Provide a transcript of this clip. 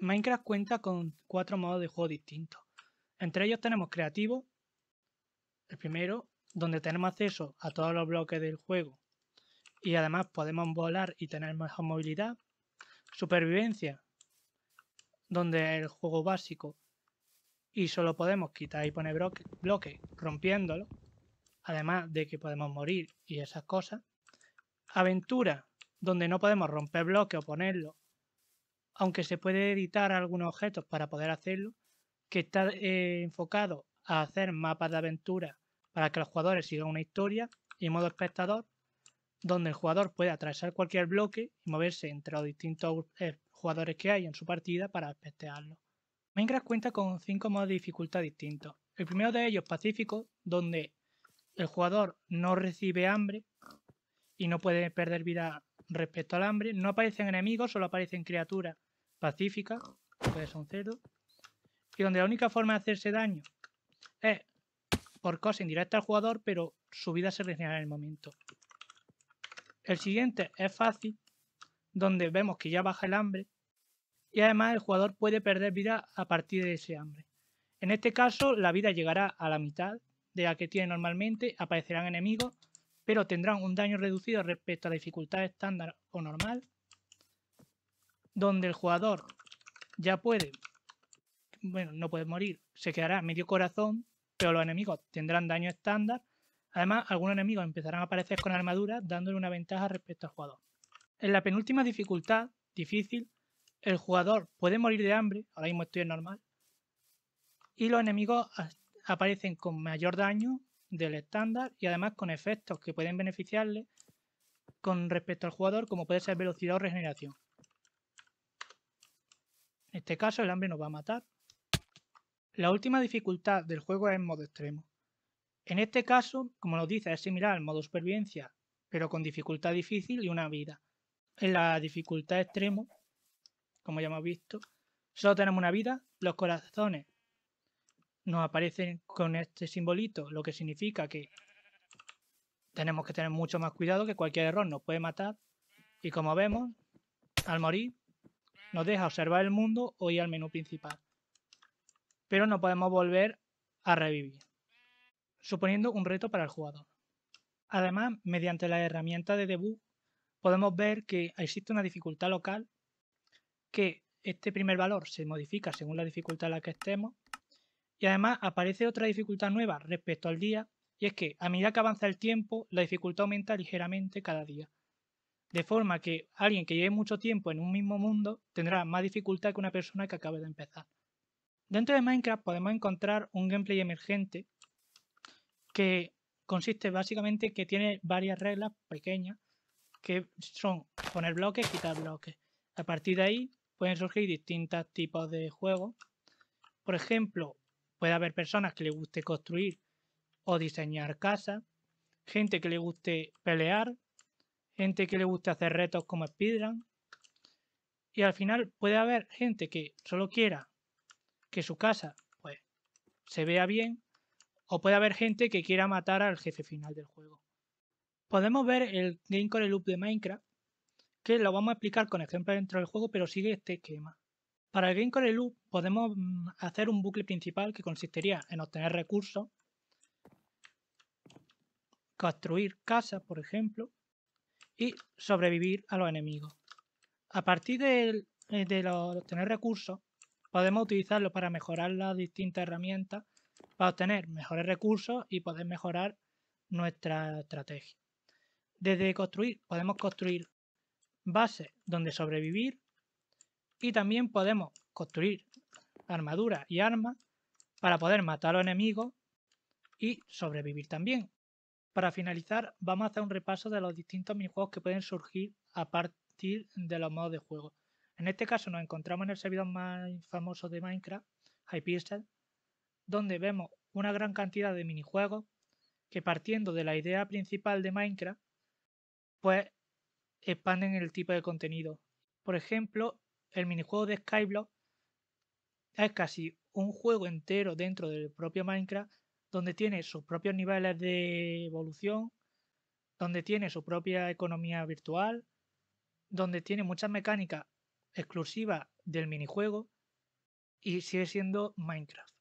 Minecraft cuenta con cuatro modos de juego distintos. Entre ellos tenemos creativo, el primero, donde tenemos acceso a todos los bloques del juego y además podemos volar y tener mejor movilidad. Supervivencia, donde el juego básico y solo podemos quitar y poner bloques bloque, rompiéndolo, además de que podemos morir y esas cosas. Aventura, donde no podemos romper bloques o ponerlo aunque se puede editar algunos objetos para poder hacerlo, que está eh, enfocado a hacer mapas de aventura para que los jugadores sigan una historia y modo espectador, donde el jugador puede atravesar cualquier bloque y moverse entre los distintos eh, jugadores que hay en su partida para espectearlo. Minecraft cuenta con cinco modos de dificultad distintos. El primero de ellos, Pacífico, donde el jugador no recibe hambre y no puede perder vida respecto al hambre. No aparecen enemigos, solo aparecen criaturas pacífica, es un cerdo, Y donde la única forma de hacerse daño es por cosa indirecta al jugador, pero su vida se regenera en el momento. El siguiente es fácil, donde vemos que ya baja el hambre y además el jugador puede perder vida a partir de ese hambre. En este caso la vida llegará a la mitad de la que tiene normalmente, aparecerán enemigos, pero tendrán un daño reducido respecto a la dificultad estándar o normal donde el jugador ya puede, bueno, no puede morir, se quedará medio corazón, pero los enemigos tendrán daño estándar. Además, algunos enemigos empezarán a aparecer con armaduras, dándole una ventaja respecto al jugador. En la penúltima dificultad, difícil, el jugador puede morir de hambre, ahora mismo estoy en normal, y los enemigos aparecen con mayor daño del estándar y además con efectos que pueden beneficiarle con respecto al jugador, como puede ser velocidad o regeneración. En este caso el hambre nos va a matar. La última dificultad del juego es en modo extremo. En este caso, como nos dice, es similar al modo supervivencia, pero con dificultad difícil y una vida. En la dificultad extremo, como ya hemos visto, solo tenemos una vida, los corazones nos aparecen con este simbolito, lo que significa que tenemos que tener mucho más cuidado que cualquier error nos puede matar. Y como vemos, al morir nos deja observar el mundo o ir al menú principal. Pero no podemos volver a revivir, suponiendo un reto para el jugador. Además, mediante la herramienta de debug, podemos ver que existe una dificultad local que este primer valor se modifica según la dificultad en la que estemos y además aparece otra dificultad nueva respecto al día y es que a medida que avanza el tiempo la dificultad aumenta ligeramente cada día de forma que alguien que lleve mucho tiempo en un mismo mundo tendrá más dificultad que una persona que acabe de empezar. Dentro de Minecraft podemos encontrar un gameplay emergente que consiste básicamente que tiene varias reglas pequeñas que son poner bloques, quitar bloques. A partir de ahí pueden surgir distintos tipos de juegos. Por ejemplo, puede haber personas que les guste construir o diseñar casas, gente que le guste pelear, gente que le guste hacer retos como Speedrun. Y al final puede haber gente que solo quiera que su casa pues, se vea bien, o puede haber gente que quiera matar al jefe final del juego. Podemos ver el Gamecore Loop de Minecraft, que lo vamos a explicar con ejemplos dentro del juego, pero sigue este esquema. Para el Gamecore Loop podemos mm, hacer un bucle principal que consistiría en obtener recursos, construir casas, por ejemplo, y sobrevivir a los enemigos. A partir eh, de, obtener recursos, podemos utilizarlos para mejorar las distintas herramientas, para obtener mejores recursos y poder mejorar nuestra estrategia. Desde construir, podemos construir bases donde sobrevivir y también podemos construir armaduras y armas para poder matar a los enemigos y sobrevivir también. Para finalizar, vamos a hacer un repaso de los distintos minijuegos que pueden surgir a partir de los modos de juego. En este caso nos encontramos en el servidor más famoso de Minecraft, Hypixel, donde vemos una gran cantidad de minijuegos que partiendo de la idea principal de Minecraft, pues expanden el tipo de contenido. Por ejemplo, el minijuego de Skyblock es casi un juego entero dentro del propio Minecraft donde tiene sus propios niveles de evolución, donde tiene su propia economía virtual, donde tiene muchas mecánicas exclusivas del minijuego y sigue siendo Minecraft.